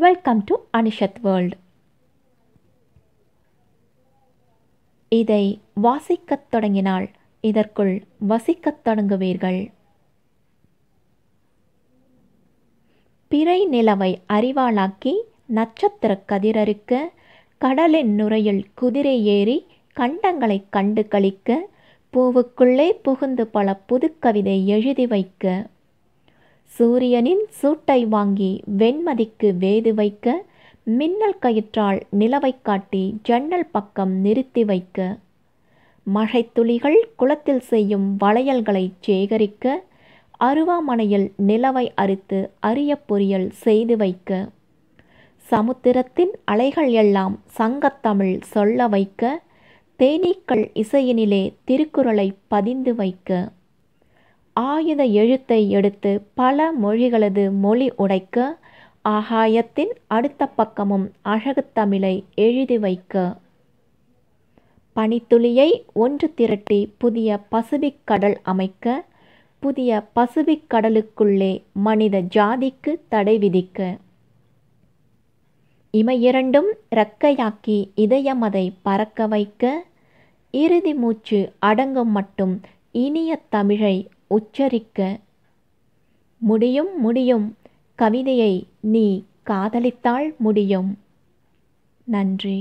welcome to அனிஷத் world இதை வாசிக்கத் தொடங்கினால் இதற்குள் வசிக்கத் தொடங்குவீர்கள் பிறை நிலவை அறிவாளாக்கி நட்சத்திர கதிரறுக்க கடலின் நுரையில் குதிரை ஏறி கண்டங்களை கண்டு கழிக்க பூவுக்குள்ளே புகுந்து பல புதுக்கவிதை எழுதி வைக்க சூரியனின் சூட்டை வாங்கி வெண்மதிக்கு வேது வைக்க மின்னல் கயிற்றால் நிலவை காட்டி ஜன்னல் பக்கம் நிறுத்தி வைக்க மழைத்துளிகள் குளத்தில் செய்யும் வளையல்களை சேகரிக்க அருவாமனையில் நிலவை அறுத்து அரிய பொரியல் செய்து வைக்க சமுத்திரத்தின் அலைகள் எல்லாம் சங்கத்தமிழ் சொல்ல வைக்க தேனீக்கள் இசையினிலே திருக்குறளை பதிந்து வைக்க ஆயுத எழுத்தை எடுத்து பல மொழிகளது மொழி உடைக்க ஆகாயத்தின் அடுத்த பக்கமும் அழகு தமிழை எழுதி வைக்க பனித்துளியை ஒன்று திரட்டி புதிய பசிபிக் கடல் அமைக்க புதிய பசிபிக் கடலுக்குள்ளே மனித ஜாதிக்கு தடை விதிக்க இமையிரண்டும் இரக்கையாக்கி இதயமதை பறக்க வைக்க இறுதி மூச்சு அடங்கும் மட்டும் இனிய தமிழை உச்சரிக்க முடியும் முடியும் கவிதையை நீ காதலித்தால் முடியும் நன்றி